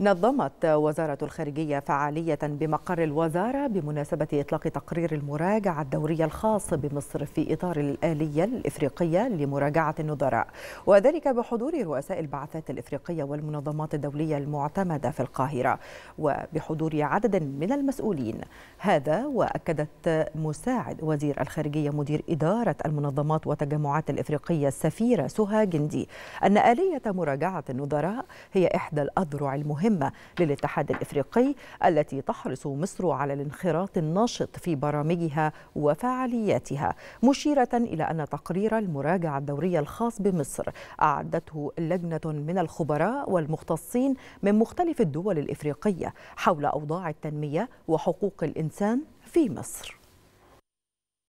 نظمت وزارة الخارجية فعالية بمقر الوزارة بمناسبة إطلاق تقرير المراجعة الدورية الخاص بمصر في إطار الآلية الإفريقية لمراجعة النظراء وذلك بحضور رؤساء البعثات الإفريقية والمنظمات الدولية المعتمدة في القاهرة وبحضور عدد من المسؤولين هذا وأكدت مساعد وزير الخارجية مدير إدارة المنظمات والتجمعات الإفريقية السفيرة سها جندي أن آلية مراجعة النظراء هي إحدى الأذرع المهمة مهمة للاتحاد الإفريقي التي تحرص مصر على الانخراط الناشط في برامجها وفعالياتها مشيرة إلى أن تقرير المراجعة الدورية الخاص بمصر أعدته لجنة من الخبراء والمختصين من مختلف الدول الإفريقية حول أوضاع التنمية وحقوق الإنسان في مصر